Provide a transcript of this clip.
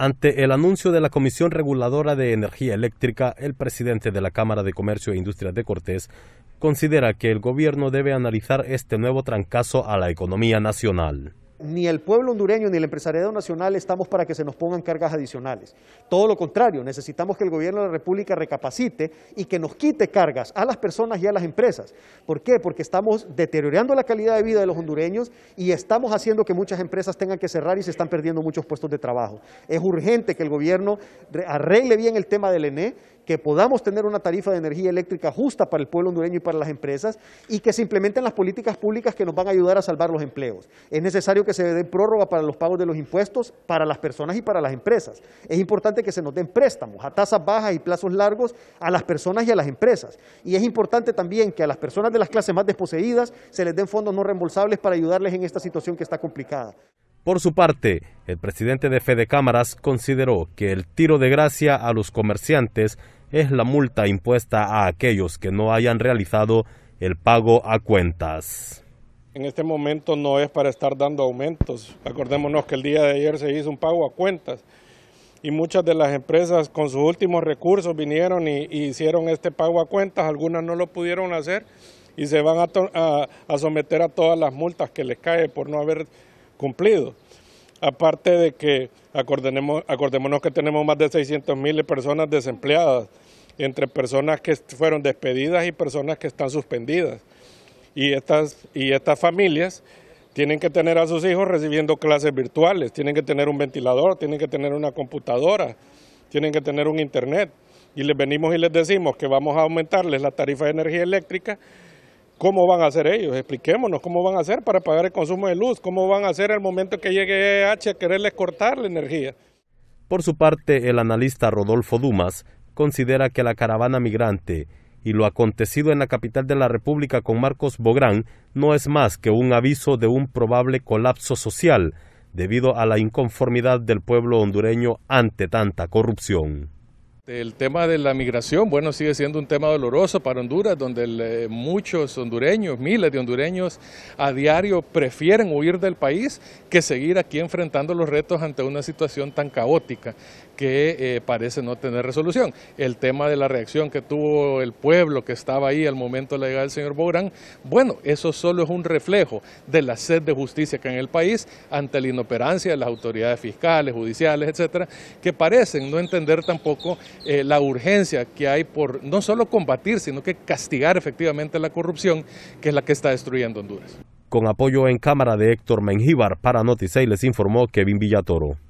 Ante el anuncio de la Comisión Reguladora de Energía Eléctrica, el presidente de la Cámara de Comercio e Industria de Cortés considera que el gobierno debe analizar este nuevo trancazo a la economía nacional ni el pueblo hondureño ni el empresariado nacional estamos para que se nos pongan cargas adicionales. Todo lo contrario, necesitamos que el gobierno de la República recapacite y que nos quite cargas a las personas y a las empresas. ¿Por qué? Porque estamos deteriorando la calidad de vida de los hondureños y estamos haciendo que muchas empresas tengan que cerrar y se están perdiendo muchos puestos de trabajo. Es urgente que el gobierno arregle bien el tema del ENE que podamos tener una tarifa de energía eléctrica justa para el pueblo hondureño y para las empresas y que se implementen las políticas públicas que nos van a ayudar a salvar los empleos. Es necesario que se dé prórroga para los pagos de los impuestos para las personas y para las empresas. Es importante que se nos den préstamos a tasas bajas y plazos largos a las personas y a las empresas. Y es importante también que a las personas de las clases más desposeídas se les den fondos no reembolsables para ayudarles en esta situación que está complicada. Por su parte, el presidente de Fede Cámaras consideró que el tiro de gracia a los comerciantes es la multa impuesta a aquellos que no hayan realizado el pago a cuentas. En este momento no es para estar dando aumentos. Acordémonos que el día de ayer se hizo un pago a cuentas y muchas de las empresas con sus últimos recursos vinieron y, hicieron este pago a cuentas, algunas no lo pudieron hacer y se van a someter a todas las multas que les cae por no haber cumplido aparte de que acordémonos que tenemos más de 600 mil personas desempleadas, entre personas que fueron despedidas y personas que están suspendidas. Y estas, y estas familias tienen que tener a sus hijos recibiendo clases virtuales, tienen que tener un ventilador, tienen que tener una computadora, tienen que tener un internet. Y les venimos y les decimos que vamos a aumentarles la tarifa de energía eléctrica ¿Cómo van a hacer ellos? Expliquémonos cómo van a hacer para pagar el consumo de luz, cómo van a hacer el momento que llegue e H a quererles cortar la energía. Por su parte, el analista Rodolfo Dumas considera que la caravana migrante y lo acontecido en la capital de la República con Marcos Bográn no es más que un aviso de un probable colapso social debido a la inconformidad del pueblo hondureño ante tanta corrupción. El tema de la migración, bueno, sigue siendo un tema doloroso para Honduras, donde eh, muchos hondureños, miles de hondureños a diario prefieren huir del país que seguir aquí enfrentando los retos ante una situación tan caótica que eh, parece no tener resolución. El tema de la reacción que tuvo el pueblo que estaba ahí al momento de la llegada del señor Bourán, bueno, eso solo es un reflejo de la sed de justicia que hay en el país ante la inoperancia de las autoridades fiscales, judiciales, etcétera, que parecen no entender tampoco eh, la urgencia que hay por no solo combatir, sino que castigar efectivamente la corrupción, que es la que está destruyendo Honduras. Con apoyo en cámara de Héctor Mengíbar para Noticias, les informó Kevin Villatoro.